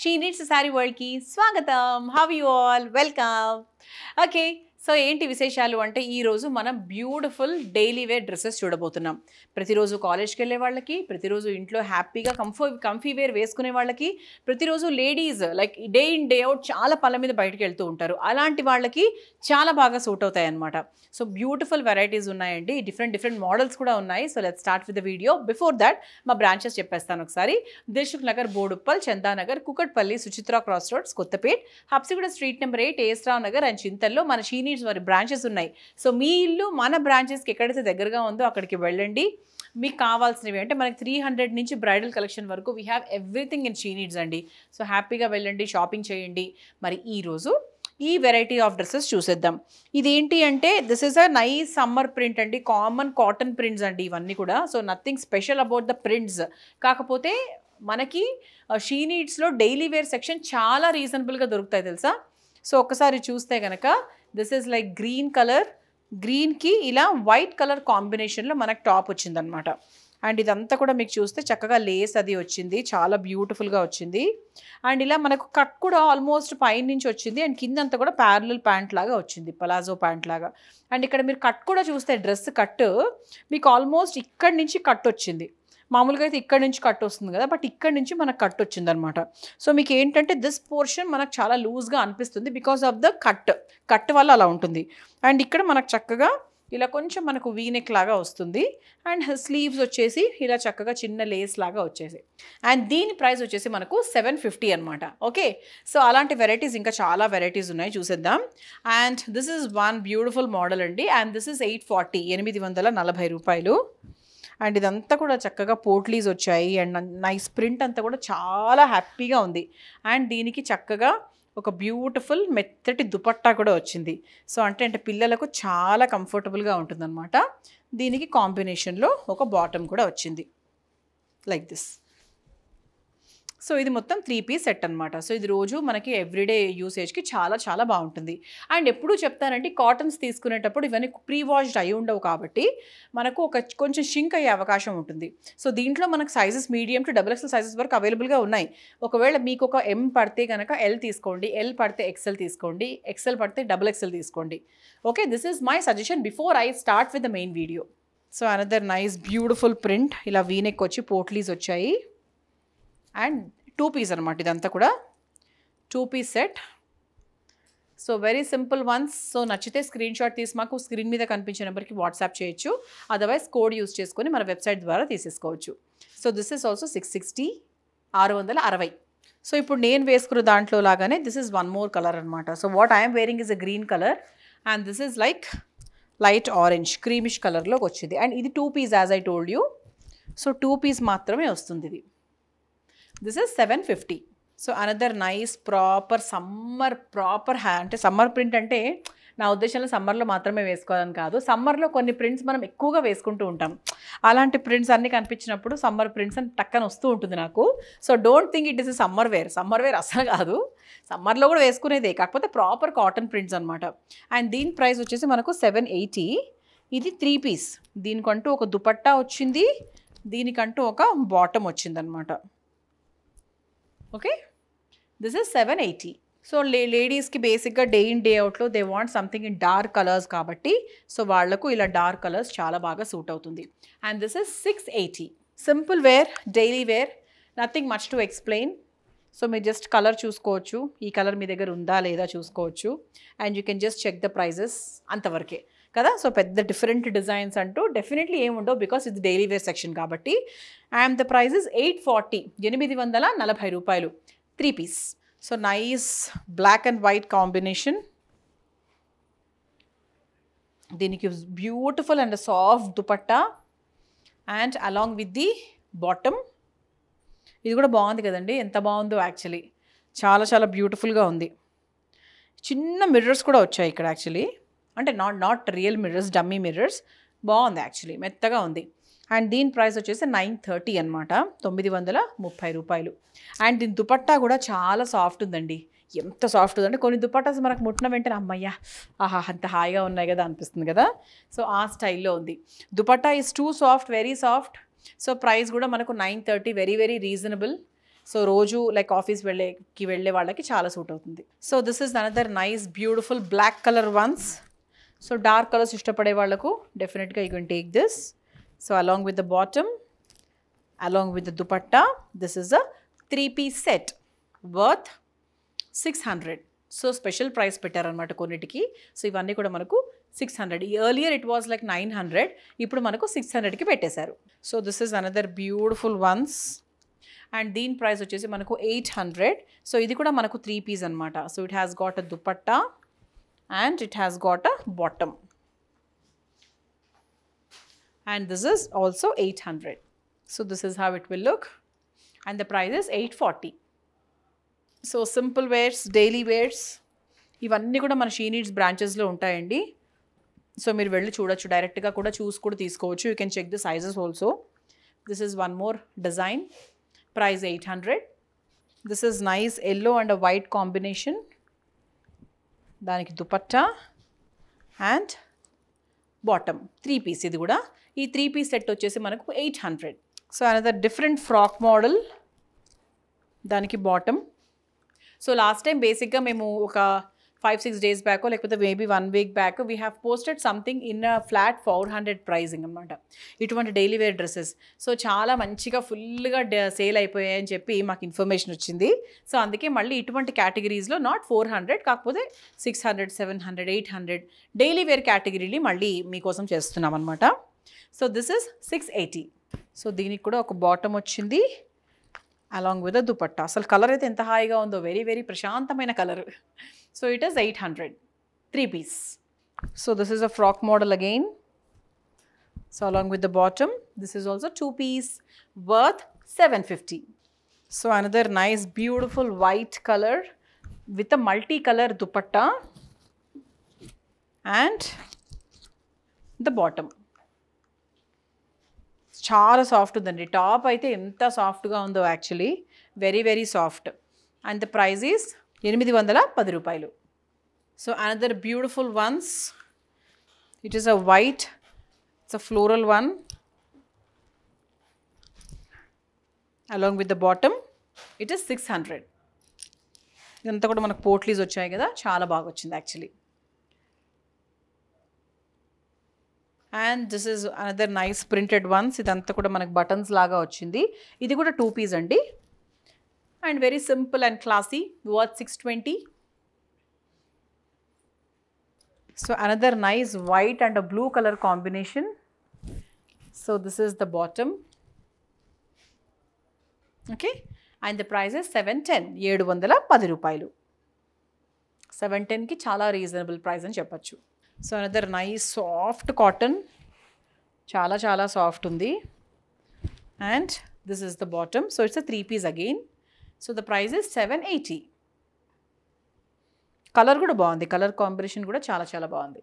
She Needs a Sari World ki Swagatam. How are you all? Welcome. Okay, so ఏంటి విశేషాలు అంటే ఈరోజు మనం బ్యూటిఫుల్ డైలీ వేర్ డ్రెస్సెస్ చూడబోతున్నాం ప్రతిరోజు కాలేజ్కి వెళ్ళే వాళ్ళకి ప్రతిరోజు ఇంట్లో హ్యాపీగా కంఫో కంఫీ వేర్ వేసుకునే వాళ్ళకి ప్రతిరోజు ladies like day in day out చాలా పళ్ళ మీద బయటకు వెళ్తూ ఉంటారు అలాంటి వాళ్ళకి చాలా బాగా సూట్ అవుతాయి అనమాట సో బ్యూటిఫుల్ వెరైటీస్ ఉన్నాయండి డిఫరెంట్ డిఫరెంట్ మోడల్స్ కూడా ఉన్నాయి so let start with the video before that మా బ్రాంచెస్ చెప్పేస్తాను ఒకసారి Dilsukh Nagar Boduppal Chandanagar Kukatpally Suchitra cross roads Kothapet Habsiguda street number eight Esra Nagar and చింతల్లో మన చీని అన్ని వారి బ్రాంచెస్ ఉన్నాయి సో మీ ఇల్లు మన బ్రాంచెస్కి ఎక్కడైతే దగ్గరగా ఉందో అక్కడికి వెళ్ళండి మీకు కావాల్సినవి అంటే మనకి త్రీ హండ్రెడ్ నుంచి బ్రైడల్ కలెక్షన్ వరకు we have everything in she needs అండి సో హ్యాపీగా వెళ్ళండి షాపింగ్ చేయండి మరి ఈరోజు ఈ వెరైటీ ఆఫ్ డ్రెస్సెస్ చూసేద్దాం ఇదేంటి అంటే this is a nice summer print అండి కామన్ కాటన్ ప్రింట్స్ అండి ఇవన్నీ కూడా so nothing special about the prints కాకపోతే మనకి షీ నీడ్స్లో డైలీ వేర్ సెక్షన్ చాలా రీజనబుల్గా దొరుకుతాయి తెలుసా సో ఒకసారి చూస్తే కనుక this is like green colour గ్రీన్కి ఇలా వైట్ కలర్ కాంబినేషన్లో మనకు టాప్ వచ్చిందనమాట అండ్ ఇదంతా కూడా మీకు చూస్తే చక్కగా లేస్ అది వచ్చింది చాలా బ్యూటిఫుల్గా వచ్చింది అండ్ ఇలా మనకు కట్ కూడా ఆల్మోస్ట్ పైన నుంచి వచ్చింది అండ్ కింద అంతా కూడా ప్యారలల్ ప్యాంట్ లాగా వచ్చింది పలాజో ప్యాంట్ లాగా అండ్ ఇక్కడ మీరు కట్ కూడా చూస్తే డ్రెస్ కట్ మీకు ఆల్మోస్ట్ ఇక్కడి నుంచి కట్ వచ్చింది మామూలుగా అయితే ఇక్కడ నుంచి కట్ వస్తుంది కదా బట్ ఇక్కడ నుంచి మనకు కట్ వచ్చింది అనమాట సో మీకు ఏంటంటే దిస్ పోర్షన్ మనకు చాలా లూజ్గా అనిపిస్తుంది because of the cut cut వల్ల అలా ఉంటుంది అండ్ ఇక్కడ మనకు చక్కగా ఇలా కొంచెం మనకు వీనెక్ లాగా వస్తుంది అండ్ స్లీవ్స్ వచ్చేసి ఇలా చక్కగా చిన్న లేస్ లాగా వచ్చేసి అండ్ దీని ప్రైస్ వచ్చేసి మనకు సెవెన్ ఫిఫ్టీ అనమాట ఓకే సో అలాంటి వెరైటీస్ ఇంకా చాలా వెరైటీస్ ఉన్నాయి చూసేద్దాం and this is one beautiful model అండి and this is eight forty ఎనిమిది వందల నలభై రూపాయలు అండ్ ఇదంతా కూడా చక్కగా పోట్లీస్ వచ్చాయి అండ్ నైస్ ప్రింట్ అంతా కూడా చాలా హ్యాపీగా ఉంది అండ్ దీనికి చక్కగా ఒక బ్యూటిఫుల్ మెత్తటి దుపట్టా కూడా వచ్చింది సో అంటే అంటే పిల్లలకు చాలా కంఫర్టబుల్గా ఉంటుందన్నమాట దీనికి కాంబినేషన్లో ఒక బాటమ్ కూడా వచ్చింది లైక్ దిస్ సో ఇది మొత్తం త్రీ పీస్ సెట్ అనమాట సో ఇది రోజు మనకి ఎవ్రీడే యూసేజ్కి చాలా చాలా బాగుంటుంది అండ్ ఎప్పుడు చెప్తానంటే కాటన్స్ తీసుకునేటప్పుడు ఇవన్నీ ప్రీ వాష్డ్ అయి ఉండవు కాబట్టి మనకు ఒక కొంచెం షింక్ అయ్యే అవకాశం ఉంటుంది సో దీంట్లో మనకు sizes medium to double XL sizes వరకు అవైలబుల్గా ఉన్నాయి ఒకవేళ మీకు ఒక ఎం పడితే కనుక ఎల్ తీసుకోండి ఎల్ పడితే ఎక్సెల్ తీసుకోండి ఎక్సెల్ పడితే డబుల్ ఎక్సెల్ తీసుకోండి okay this is my suggestion before I start with the main video so another nice beautiful print ఇలా వీనెక్ వచ్చి పోట్లీస్ వచ్చాయి అండ్ టూ పీస్ అనమాట ఇదంతా కూడా two piece set so very simple ones so నచ్చితే screen shot తీసి మాకు స్క్రీన్ మీద కనిపించే నెంబర్కి వాట్సాప్ చేయొచ్చు అదర్వైజ్ కోడ్ యూస్ చేసుకొని మన వెబ్సైట్ ద్వారా తీసేసుకోవచ్చు so this is also six sixty ఆరు వందల అరవై సో ఇప్పుడు నేను వేసుకున్న దాంట్లో లాగానే this is one more colour అనమాట so what I'm wearing is a green colour and this is like light orange creamish కలర్లోకి వచ్చింది అండ్ ఇది two piece as I told you so two piece మాత్రమే వస్తుంది ఇది this is seven fifty so another nice proper summer proper హ్యా అంటే summer print అంటే నా ఉద్దేశంలో సమ్మర్లో మాత్రమే వేసుకోవాలని కాదు సమ్మర్లో కొన్ని ప్రింట్స్ మనం ఎక్కువగా వేసుకుంటూ ఉంటాం అలాంటి ప్రింట్స్ అన్నీ కనిపించినప్పుడు సమ్మర్ ప్రింట్స్ అని టక్కన వస్తూ ఉంటుంది నాకు so don't think it is summer wear summer wear అసలు కాదు సమ్మర్లో కూడా వేసుకునేదే కాకపోతే ప్రాపర్ కాటన్ ప్రింట్స్ అనమాట అండ్ దీని ప్రైస్ వచ్చేసి మనకు సెవెన్ ఎయిటీ ఇది త్రీ పీస్ దీనికంటూ ఒక దుపట్టా వచ్చింది దీనికంటూ ఒక బాటమ్ వచ్చిందనమాట okay this is seven eighty so లే లేడీస్కి బేసిక్గా డే ఇన్ డే అవుట్లో they want something in dark colours కాబట్టి సో వాళ్లకు ఇలా డార్క్ కలర్స్ చాలా బాగా సూట్ అవుతుంది and this is six eighty simple wear daily wear nothing much to explain so మీరు జస్ట్ కలర్ చూసుకోవచ్చు ఈ కలర్ మీ దగ్గర ఉందా లేదా చూసుకోవచ్చు and you can just check the prices అంతవరకే కదా సో పెద్ద డిఫరెంట్ డిజైన్స్ అంటూ డెఫినెట్లీ ఏముండవు బికాస్ ఇది డైలీ వేర్ సెక్షన్ కాబట్టి and the price is eight forty ఎనిమిది వందల నలభై రూపాయలు three piece so nice black and white combination దీనికి beautiful and soft dupatta and along with the bottom ఇది కూడా బాగుంది కదండి ఎంత బాగుందో యాక్చువల్లీ చాలా చాలా బ్యూటిఫుల్గా ఉంది చిన్న మిర్రర్స్ కూడా వచ్చాయి ఇక్కడ యాక్చువల్లీ అంటే not not real mirrors dummy mirrors బాగుంది యాక్చువల్లీ మెత్తగా ఉంది అండ్ దీని ప్రైస్ వచ్చేసి నైన్ థర్టీ అనమాట తొమ్మిది వందల ముప్పై రూపాయలు అండ్ దీని దుపట్టా కూడా చాలా సాఫ్ట్ ఉందండి ఎంత సాఫ్ట్ ఉందంటే కొన్ని దుపట్టాస్ మనకు ముట్టిన వెంటనే అమ్మయ్యా ఆహా అంత హాయిగా ఉన్నాయి కదా అనిపిస్తుంది కదా సో ఆ స్టైల్లో ఉంది dupatta is too soft very soft so price కూడా మనకు nine thirty very very reasonable so రోజు లైక్ ఆఫీస్ వెళ్ళేకి వెళ్ళే వాళ్ళకి చాలా సూట్ అవుతుంది so this is another nice beautiful black colour ones so dark colours ఇష్టపడే వాళ్ళకు డెఫినెట్గా you can take this so along with the bottom along with the dupatta this is a three piece set worth six hundred so special price పెట్టారనమాట కొన్నిటికి so ఇవన్నీ కూడా మనకు six hundred ఈ earlier it was like nine hundred ఇప్పుడు మనకు six హండ్రెడ్కి పెట్టేశారు so this is another beautiful ones and దీని ప్రైస్ వచ్చేసి మనకు ఎయిట్ హండ్రెడ్ సో ఇది కూడా మనకు త్రీ పీస్ అనమాట so it has got a dupatta and it has got a bottom and this is also 800 so this is how it will look and the price is 840 so simple wears daily wears ivanni kuda mana she needs branches lo untayandi so meer velli chudachu direct ga kuda choose kuda teeskochu you can check the sizes also this is one more design price 800 this is nice yellow and a white combination దానికి dupatta and bottom three piece ఇది కూడా ఈ three piece set వచ్చేసి మనకు eight hundred so another different frock model దానికి bottom so last time బేసిక్గా మేము ఒక ఫైవ్ సిక్స్ డేస్ బ్యాక్ లేకపోతే maybe one week back we have posted something in flat four hundred pricing అనమాట ఇటువంటి daily wear dresses so చాలా మంచిగా ఫుల్గా సేల్ అయిపోయాయని చెప్పి మాకు ఇన్ఫర్మేషన్ వచ్చింది సో అందుకే మళ్ళీ ఇటువంటి కేటగిరీస్లో నాట్ ఫోర్ హండ్రెడ్ కాకపోతే six hundred seven hundred eight hundred daily wear కేటగిరీని మళ్ళీ మీకోసం చేస్తున్నాం అనమాట so this is six eighty so దీనికి కూడా ఒక బాటమ్ వచ్చింది along with the dupatta. So, color is very, very prashantamaina color. So, it is 800. Three piece. So, this is a frock model again. So, along with the bottom, this is also two piece worth 750. So, another nice beautiful white color with a multicolor dupatta and the bottom. చాలా soft ఉందండి top అయితే ఎంత సాఫ్ట్గా ఉందో actually very very soft and the price is ఎనిమిది వందల పది రూపాయలు so another beautiful ones it is a white it's a floral one along with the bottom it is six hundred ఇదంతా కూడా మనకు పోట్లీస్ వచ్చాయి కదా చాలా బాగా వచ్చింది actually and this is another nice printed ones ఇదంతా కూడా మనకు బటన్స్ లాగా వచ్చింది ఇది కూడా టూ పీస్ అండి and very simple and classy worth six twenty so another nice white and blue colour combination so this is the bottom okay and the prices seven ten ఏడు వందల పది రూపాయలు సెవెన్ టెన్కి చాలా రీజనబుల్ ప్రైస్ అని చెప్పచ్చు so another nice soft cotton చాలా చాలా సాఫ్ట్ ఉంది and this is the bottom so it's a three piece again so the price is seven eighty colour కూడా బాగుంది కలర్ కాంబినేషన్ కూడా చాలా చాలా బాగుంది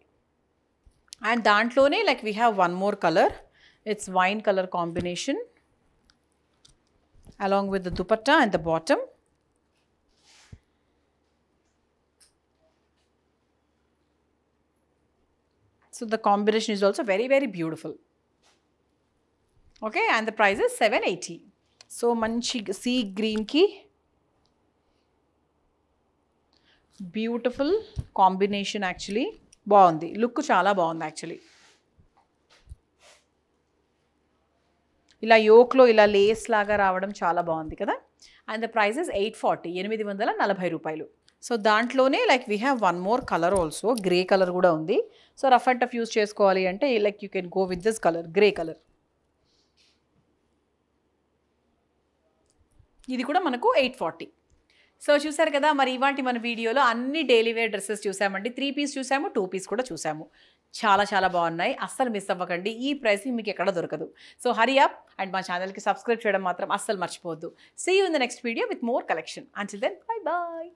అండ్ దాంట్లోనే like we have one more colour it's wine colour combination along with the dupatta and the bottom so the combination is also very very beautiful okay and the price is seven eighty so మంచి sea గ్రీన్కి beautiful combination actually బాగుంది look చాలా బాగుంది actually ఇలా యోక్లో ఇలా Lay's లాగా రావడం చాలా బాగుంది కదా and the prices eight forty ఎనిమిది వందల నలభై రూపాయలు సో దాంట్లోనే like we have one more colour also grey colour కూడా ఉంది so rough and tough use చేసుకోవాలి అంటే like you can go with this colour grey colour ఇది కూడా మనకు ఎయిట్ ఫార్టీ సో చూసారు కదా మరి ఇవాంటి మన వీడియోలో అన్ని డైలీ వేర్ డ్రెస్సెస్ చూసామండి త్రీ పీస్ చూసాము టూ పీస్ కూడా చూసాము చాలా చాలా బాగున్నాయి అస్సలు మిస్ అవ్వకండి ఈ ప్రైసింగ్ మీకు ఎక్కడ దొరకదు సో హరి అప్ అండ్ మా ఛానల్కి సబ్స్క్రైబ్ చేయడం మాత్రం అస్సలు మర్చిపోవద్దు see you in the next video with more collection until then bye bye